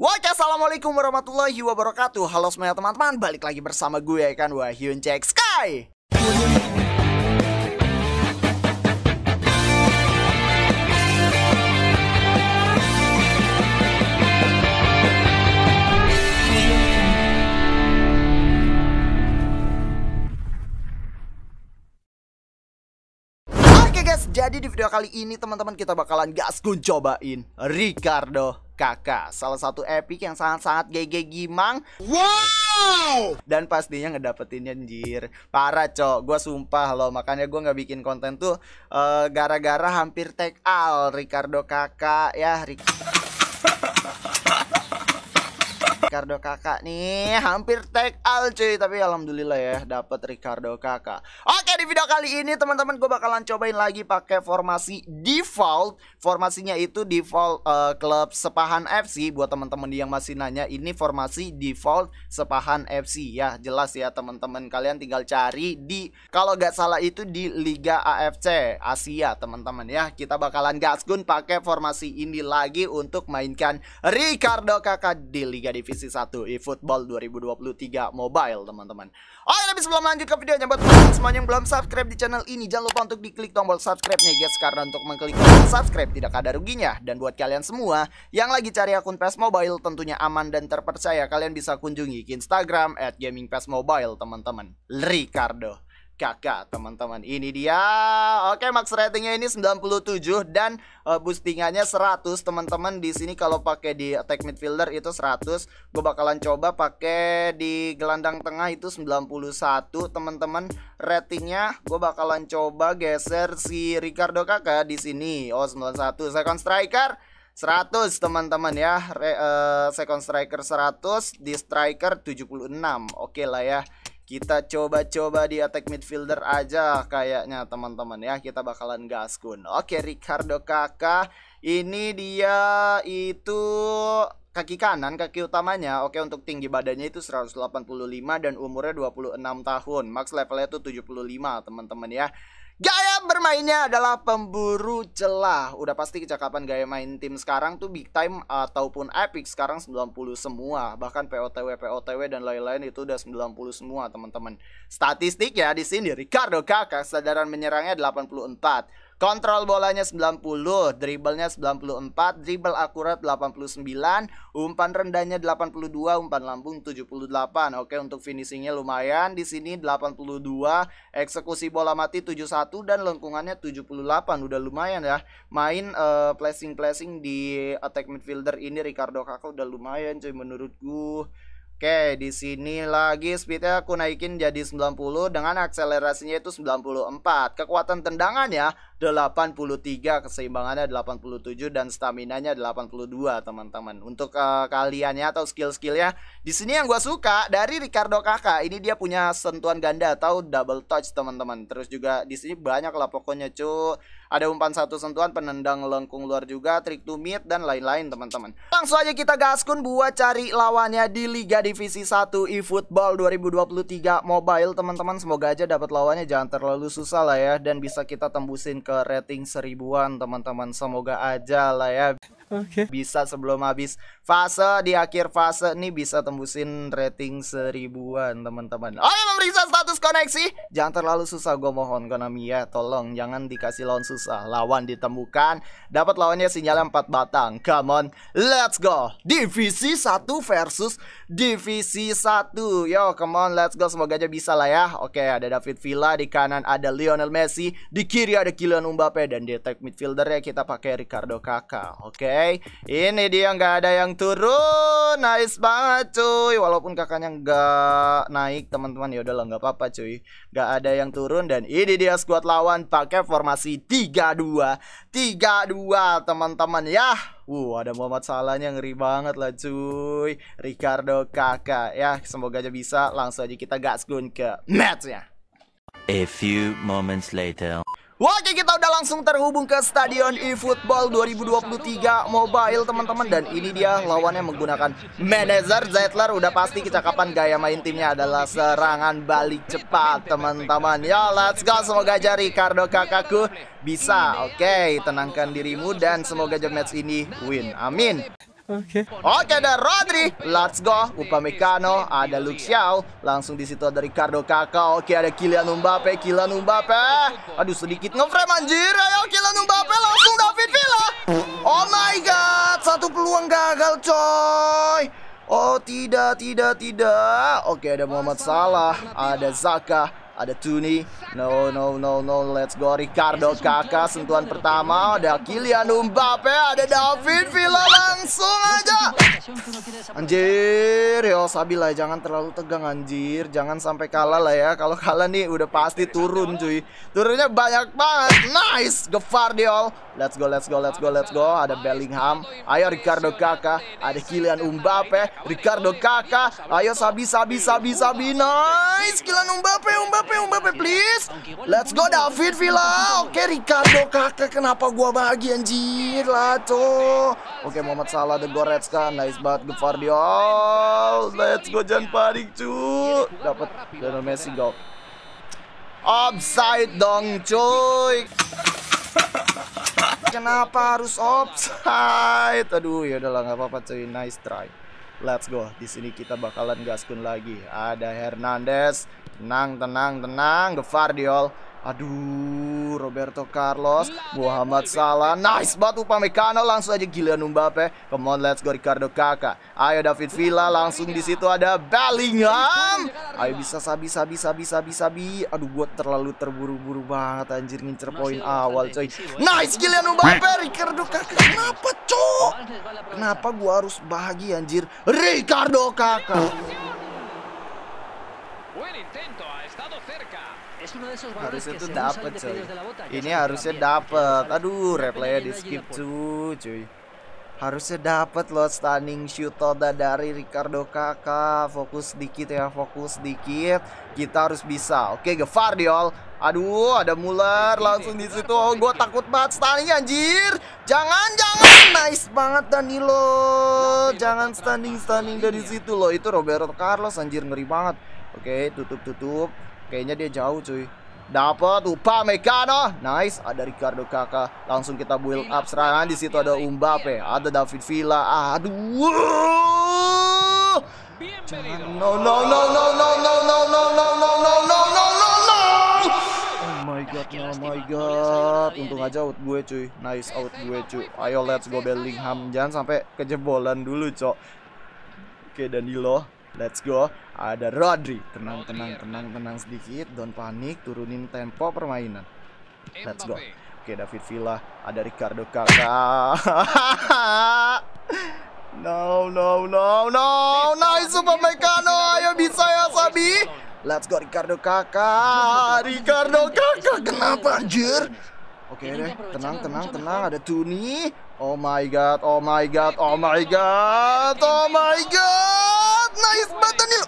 Wah, Assalamualaikum warahmatullahi wabarakatuh Halo semuanya teman-teman, balik lagi bersama gue kan Wahyun Cek Sky Jadi di video kali ini teman-teman kita bakalan gaskun cobain Ricardo Kakak, salah satu epic yang sangat-sangat GG Gimang. Wow! Dan pastinya ngedapetinnya anjir. Parah, Cok. Gua sumpah loh, makanya gue gak bikin konten tuh eh, gara-gara uh, hampir take all Ricardo Kakak ya. Ricardo Ricardo kakak nih hampir take out cuy tapi alhamdulillah ya dapat Ricardo kakak oke di video kali ini teman-teman gue bakalan cobain lagi pakai formasi default formasinya itu default uh, klub sepahan FC buat teman-teman yang masih nanya ini formasi default sepahan FC ya jelas ya teman-teman kalian tinggal cari di kalau gak salah itu di Liga AFC Asia teman-teman ya kita bakalan gaskun pakai formasi ini lagi untuk mainkan Ricardo kakak di Liga Divisi divisi 1 eFootball 2023 Mobile teman-teman Oke tapi sebelum lanjut ke videonya buat teman semuanya yang belum subscribe di channel ini jangan lupa untuk diklik tombol subscribe-nya ya guys karena untuk mengklik tombol subscribe tidak ada ruginya dan buat kalian semua yang lagi cari akun PES Mobile tentunya aman dan terpercaya kalian bisa kunjungi Instagram at Gaming Mobile teman-teman Ricardo kakak teman-teman ini dia oke max ratingnya ini 97 dan uh, boostingannya 100 teman-teman di sini kalau pakai di attack midfielder itu 100 gue bakalan coba pakai di gelandang tengah itu 91 teman-teman ratingnya gue bakalan coba geser si Ricardo kakak di sini oh 91 second striker 100 teman-teman ya Re, uh, Second striker 100 Di striker 76 Oke okay lah ya kita coba-coba di attack midfielder aja kayaknya teman-teman ya. Kita bakalan gaskun. Oke, Ricardo Kakak. Ini dia itu kaki kanan, kaki utamanya. Oke, untuk tinggi badannya itu 185 dan umurnya 26 tahun. Max levelnya itu 75, teman-teman ya. Gaya bermainnya adalah pemburu celah. Udah pasti kecakapan gaya main tim sekarang tuh big time ataupun epic sekarang 90 semua. Bahkan POTW POTW dan lain-lain itu udah 90 semua, teman-teman. Statistik ya di sini Ricardo Kakak sadaran menyerangnya 84. Kontrol bolanya 90, dribblenya 94, dribble akurat 89, umpan rendahnya 82, umpan lambung 78. Oke, untuk finishingnya lumayan di sini 82, eksekusi bola mati 71 dan lengkungannya 78. Udah lumayan ya. Main uh, placing-placing di attack midfielder ini Ricardo Kakak udah lumayan cuy menurutku. Oke, di sini lagi speednya aku naikin jadi 90 dengan akselerasinya itu 94. Kekuatan tendangan ya 83 keseimbangannya 87 dan stamina nya 82 teman-teman untuk uh, kaliannya atau skill-skillnya di sini yang gue suka dari Ricardo Kakak ini dia punya sentuhan ganda atau double touch teman-teman terus juga di sini banyak lah pokoknya cu ada umpan satu sentuhan penendang lengkung luar juga trik to mid dan lain-lain teman-teman langsung aja kita gaskun buat cari lawannya di Liga Divisi 1 eFootball 2023 Mobile teman-teman semoga aja dapat lawannya jangan terlalu susah lah ya dan bisa kita tembusin ke ke rating seribuan teman-teman semoga aja lah ya Okay. Bisa sebelum habis fase di akhir fase nih bisa tembusin rating seribuan teman-teman. Oke memeriksa status koneksi. Jangan terlalu susah gue mohon Konami ya. Tolong jangan dikasih lawan susah. Lawan ditemukan. Dapat lawannya sinyal 4 batang. Come on, let's go. Divisi 1 versus divisi 1. Yo, come on, let's go. Semoga aja bisa lah ya. Oke, ada David Villa di kanan ada Lionel Messi, di kiri ada Kylian Mbappe dan di attack midfieldernya kita pakai Ricardo Kakak. Oke okay? Ini dia nggak ada yang turun. Nice banget cuy. Walaupun kakaknya nggak naik teman-teman ya udahlah nggak apa-apa cuy. Nggak ada yang turun dan ini dia squad lawan pakai formasi 3-2. 3-2 teman-teman ya. Wuh, ada Muhammad Salahnya ngeri banget lah cuy. Ricardo Kakak ya, semoga aja bisa langsung aja kita gun ke ya A few moments later. Oke kita udah langsung terhubung ke Stadion eFootball 2023 Mobile teman-teman dan ini dia lawannya menggunakan manajer Zettler udah pasti kecakapan gaya main timnya adalah serangan balik cepat teman-teman ya let's go semoga aja Ricardo kakakku bisa oke okay, tenangkan dirimu dan semoga aja match ini win amin Oke. Okay. Oke, okay, ada Rodri. Let's go. Upamecano, ada Luxiao. Langsung di situ ada Ricardo Kakao. Oke, okay, ada Kylian Mbappe, Kylian Mbappe. Aduh, sedikit ngeframe anjir. Ayo Kylian Mbappe langsung David Villa. Oh my god, satu peluang gagal, coy. Oh, tidak, tidak, tidak. Oke, ada Muhammad Salah, ada Zaka, ada Tuni. No, no, no, no. Let's go Ricardo Kakak. Sentuhan pertama. Ada Kylian Mbappe. Ada David Villa. Langsung aja. Anjir. Yo, ya Sabila. Jangan terlalu tegang anjir. Jangan sampai kalah lah ya. Kalau kalah nih udah pasti turun cuy. Turunnya banyak banget. Nice. Gevardiol. Let's go, let's go, let's go, let's go. Ada Bellingham. Ayo Ricardo Kaka. Ada Kylian Mbappe. Ricardo Kaka. Ayo Sabi, Sabi, Sabi, Sabi. Nice. Kylian Mbappe, Mbappe, Mbappe, please. Let's go David Villa. Oke, Ricardo Kaka. Kenapa gua bahagia anjir lah Oke, Muhammad Salah, The Goretzka. Nice banget, Gvardiol. Let's go, Jan Parik, cu. Dapat Lionel Messi, go. Upside dong, cuy kenapa harus offside? Aduh, ya udahlah nggak apa-apa cuy. Nice try. Let's go. Di sini kita bakalan gaskun lagi. Ada Hernandez. Tenang, tenang, tenang. Gevardiol. Aduh, Roberto Carlos, Muhammad Salah, nice banget Upamecano langsung aja gila Mbappe. Come on, let's go Ricardo Kakak. Ayo David Villa langsung di situ ada Bellingham. Ayo bisa sabi sabi sabi sabi sabi. Aduh, gua terlalu terburu-buru banget anjir ngincer poin awal coy. Nice Kylian Mbappe, Ricardo Kakak. Kenapa, Cok? Kenapa gua harus bahagia anjir? Ricardo Kakak. harusnya tuh ya dapet coy ini harusnya dapet aduh replay di skip tuh cuy harusnya dapet loh stunning toda dari Ricardo Kakak fokus dikit ya fokus dikit kita harus bisa oke Gevardiol aduh ada Muller langsung di situ oh gue takut banget stunning anjir jangan jangan nice banget Danilo jangan standing stunning dari iya. situ loh itu Roberto Carlos anjir ngeri banget oke tutup tutup Kayaknya dia jauh cuy Dapat Mekano Nice Ada Ricardo Kakak Langsung kita build up serangan di situ ada Umbape Ada David Villa Aduh No no no no no no no no no no no no no no no Oh my god Oh my god Untung aja out gue cuy Nice out gue cuy Ayo let's go Bellingham Jangan sampai kejebolan dulu cok Oke Danilo Let's go. Ada Rodri. Tenang, tenang, ya. tenang, tenang sedikit. Don't panik. Turunin tempo permainan. Let's go. Oke, David Villa. Ada Ricardo Kakak. no, no, no, no. Nice, Upamecano. Ayo bisa ya, Sabi. Let's go, Ricardo Kakak. Ricardo Kakak. Kenapa, anjir? Oke okay, deh, tenang, tenang, tenang. Ada Tuni. Oh my god, oh my god, oh my god, oh my god nice Daniel.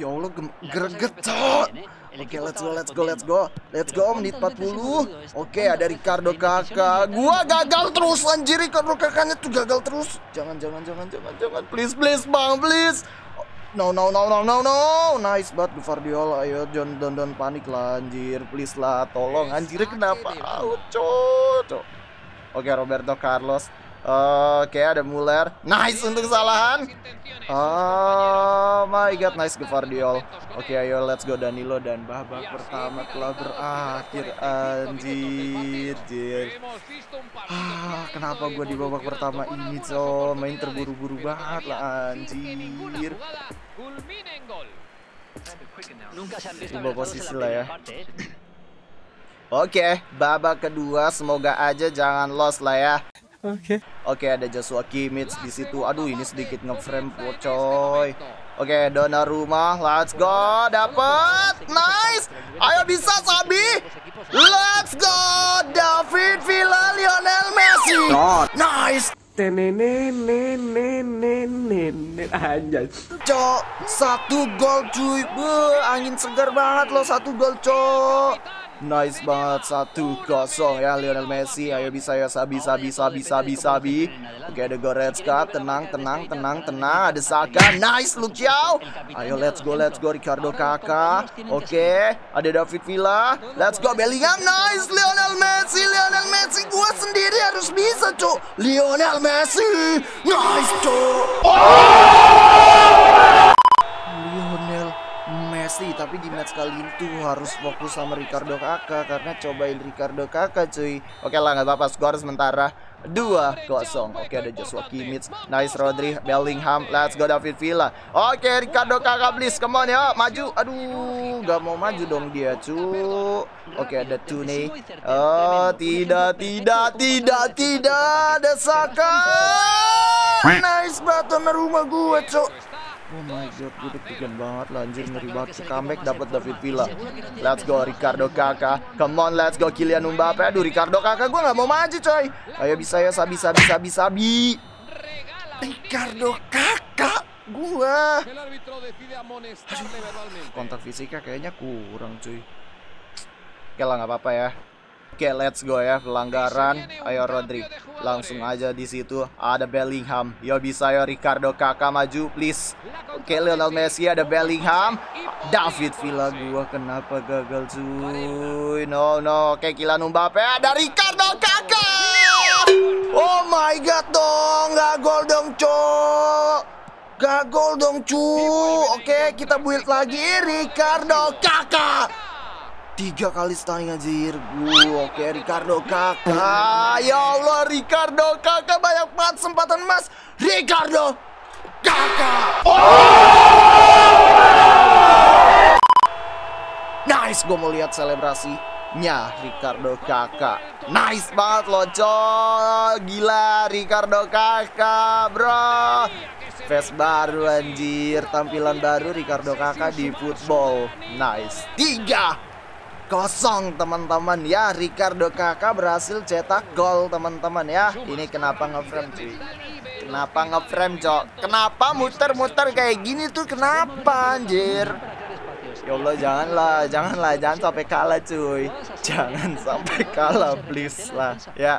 Ya Allah, cok. Ya, oke, let's go, let's go, let's go. Let's go, menit 40. Oke, ada Ricardo kakak. Gua gagal terus, anjir. Ricardo kakaknya tuh gagal terus. Jangan, jangan, jangan, jangan, jangan. Please, please, bang, please. No, no, no, no, no, no. Nice banget, Guvardiola. Ayo, John, don, don, panik lah, anjir. Please lah, tolong. Anjir, kenapa? Out, cocok. Oke, okay, Roberto Carlos. Oke, ada Muller. Nice untuk kesalahan. Oh my god, nice Guardiol. Oke, ayo let's go Danilo dan babak pertama telah berakhir anjir. anjir. Ah, kenapa gue di babak pertama ini, so main terburu-buru banget lah anjir. Coba posisi lah ya. Oke, okay, babak kedua semoga aja jangan lost lah ya. Oke. Okay. Oke, okay, ada Joshua Kimmich di situ. Aduh, ini sedikit ngeframe oh, coy. Oke, okay, dona rumah. Let's go. Dapat. Nice. Ayo bisa Sabi. Let's go. David Villa Lionel Messi. Not. Nice. Tenenenenenenenen aja. Cok, satu gol cuy. Be, angin segar banget loh satu gol, Cok. Nice banget satu 0 ya Lionel Messi Ayo bisa ya bisa bisa bisa bisa Sabi Oke ada Goretzka Tenang tenang tenang tenang Ada Saka Nice Luciao Ayo let's go let's go Ricardo Kakak Oke Ada David Villa Let's go Bellingham Nice Lionel Messi Lionel Messi Gue sendiri harus bisa tuh. Lionel Messi Nice tuh pasti tapi di match kali itu harus fokus sama Ricardo Kakak karena cobain Ricardo Kakak cuy oke lah nggak apa-apa skor sementara 2-0 Oke ada Joshua Kimmich Nice Rodri Bellingham Let's go David Villa Oke Ricardo Kakak please Come on ya Maju Aduh Gak mau maju dong dia cu Oke ada Tune Oh tidak Tidak Tidak Tidak Ada Saka Nice button rumah gue cuy Oh my god, gue deg-degan banget lah anjir ngeri banget comeback dapat David Villa. Let's go Ricardo Kakak. Come on, let's go Kylian Mbappe. Aduh Ricardo Kakak gue nggak mau maju coy. Ayo bisa ya sabi sabi sabi sabi. Ricardo Kakak gua. Aduh, kontak fisiknya kayaknya kurang cuy. Oke lah nggak apa-apa ya. Oke, let's go ya pelanggaran. Ayo Rodri, langsung aja di situ ada Bellingham. Yo bisa yo Ricardo Kakak maju, please. Oke, Lionel Messi ada Bellingham. David Villa gua kenapa gagal cuy? No no. Oke, Kylian Mbappe ada Ricardo Kakak. Oh my god dong, nggak gol dong cuy. Gak gol dong cu Oke okay, kita build lagi Ricardo Kakak tiga kali setengah anjir gue oke Ricardo kakak ya Allah Ricardo kakak banyak banget kesempatan mas Ricardo kakak oh! nice gue mau lihat selebrasinya Ricardo kakak nice banget loh gila Ricardo kakak bro Face baru anjir Tampilan baru Ricardo Kakak di football Nice Tiga kosong teman-teman ya Ricardo Kakak berhasil cetak gol teman-teman ya ini kenapa ngeframe cuy kenapa ngeframe cok kenapa muter-muter kayak gini tuh kenapa anjir ya Allah janganlah janganlah jangan sampai kalah cuy jangan sampai kalah please lah ya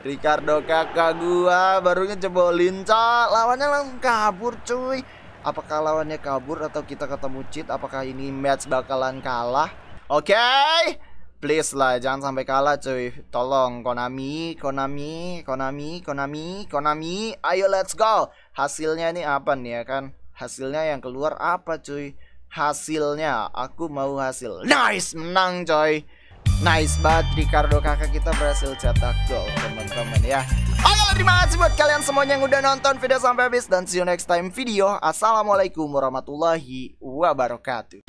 Ricardo Kakak gua baru ngejebolin cok lawannya langsung kabur cuy apakah lawannya kabur atau kita ketemu cheat apakah ini match bakalan kalah Oke. Okay? Please lah, jangan sampai kalah cuy. Tolong Konami, Konami, Konami, Konami, Konami. Ayo let's go. Hasilnya ini apa nih ya kan? Hasilnya yang keluar apa cuy? Hasilnya aku mau hasil. Nice, menang coy. Nice banget Ricardo kakak kita berhasil cetak gol teman-teman ya. Oke, terima kasih buat kalian semuanya yang udah nonton video sampai habis dan see you next time video. Assalamualaikum warahmatullahi wabarakatuh.